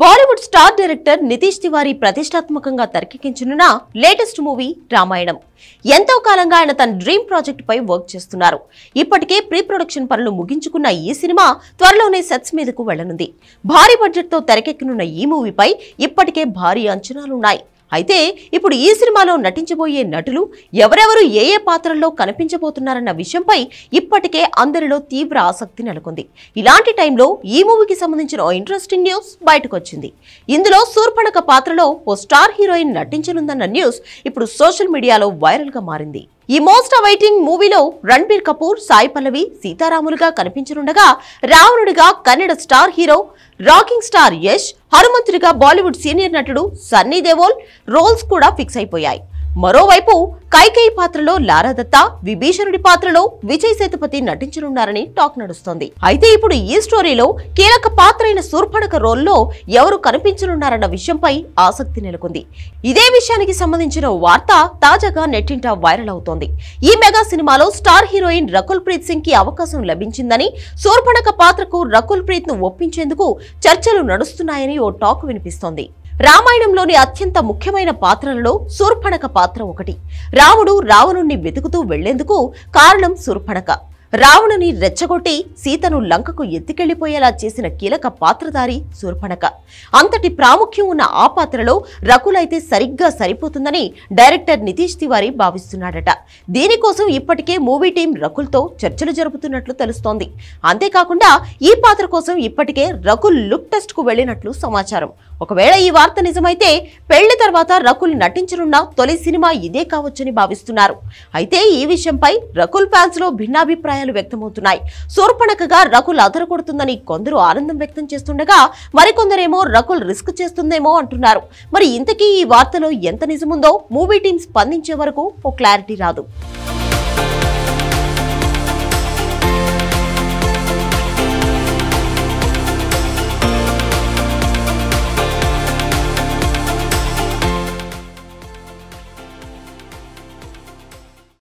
Bollywood star director Nitesh Tiwari ప్రతిష్టాత్మకంగా తెరకెక్కించనున్న latest movie Ramayanam ఎంతో కాలంగా ఆయన తన డ్రీమ్ ప్రాజెక్ట్ పై వర్క్ చేస్తున్నారు ఇప్పటికే ప్రీ ప్రొడక్షన్ పనులు ముగించుకున్న ఈ సినిమా త్వరలోనే సెట్స్ మీదకు వెళ్లనుంది భారీ బడ్జెట్ తో తెరకెక్కనున్న ఈ మూవీపై ఇప్పటికే భారీ అంచనాలున్నాయి అయితే ఇప్పుడు ఈ సినిమాలో నటించబోయే నటులు ఎవరెవరు ఏ ఏ పాత్రల్లో కనిపించబోతున్నారన్న విషయంపై ఇప్పటికే అందరిలో తీవ్ర ఆసక్తి నెలకొంది ఇలాంటి టైంలో ఈ మూవీకి సంబంధించిన ఓ ఇంట్రెస్టింగ్ న్యూస్ బయటకు వచ్చింది ఇందులో సూర్పణక పాత్రలో ఓ స్టార్ హీరోయిన్ నటించనుందన్న న్యూస్ ఇప్పుడు సోషల్ మీడియాలో వైరల్గా మారింది ఈ మోస్ట్ అవైటింగ్ మూవీలో రణ్బీర్ కపూర్ సాయి పల్లవి సీతారాములుగా కనిపించనుండగా రావణుడిగా Kannada star hero rocking star Yash హనుమంతుడిగా బాలీవుడ్ సీనియర్ నటుడు సన్నీ దేవోల్ రోల్స్ కూడా ఫిక్స్ అయిపోయాయి మరోవైపు కైకేయి పాత్రలో లారా దత్త విభీషణుడి పాత్రలో విజయ్ సేతుపతి నటించనున్నారని టాక్ నడుస్తోంది అయితే ఇప్పుడు ఈ స్టోరీలో కీలక పాత్ర అయిన శూర్పణక రోల్లో ఎవరు కనిపించనున్నారన్న విషయంపై ఆసక్తి నెలకొంది ఇదే విషయానికి సంబంధించిన వార్త తాజాగా నెట్టింట వైరల్ అవుతోంది ఈ మెగా సినిమాలో స్టార్ హీరోయిన్ రకుల్ ప్రీత్ సింగ్ కి అవకాశం లభించిందని సూర్పడక పాత్రకు రకుల్ ప్రీత్ ను ఒప్పించేందుకు చర్చలు నడుస్తున్నాయని ఓ టాక్ వినిపిస్తోంది రామాయణంలోని అత్యంత ముఖ్యమైన పాత్రలలో శూర్పణక పాత్ర ఒకటి రాముడు రావణుణ్ణి వెతుకుతూ వెళ్లేందుకు కారణం శూర్పణక రావణుని రెచ్చగొట్టి సీతను లంకకు ఎత్తికెళ్లిపోయేలా చేసిన కీలక పాత్రధారి శూర్పణక అంతటి ప్రాముఖ్యం ఉన్న ఆ పాత్రలో రకులైతే సరిగ్గా సరిపోతుందని డైరెక్టర్ నితీష్ తివారీ భావిస్తున్నాడట దీనికోసం ఇప్పటికే మూవీ టీం రకుల్తో చర్చలు జరుపుతున్నట్లు తెలుస్తోంది అంతేకాకుండా ఈ పాత్ర కోసం ఇప్పటికే రకుల్ లుక్ టెస్ట్కు వెళ్లినట్లు సమాచారం ఒకవేళ ఈ వార్త నిజమైతే పెళ్లి తర్వాత రకుల్ నటించనున్న తొలి సినిమా ఇదే కావచ్చని భావిస్తున్నారు అయితే ఈ విషయంపై రకుల్ ఫ్యాన్స్ లో భిన్నాభిప్రాయాలు వ్యక్తమవుతున్నాయి శూర్పణకగా రకుల్ కొడుతుందని కొందరు ఆనందం వ్యక్తం చేస్తుండగా మరికొందరేమో రకుల్ రిస్క్ చేస్తుందేమో అంటున్నారు మరి ఇంతకీ ఈ వార్తలో ఎంత నిజముందో మూవీ టీం స్పందించే వరకు ఓ క్లారిటీ రాదు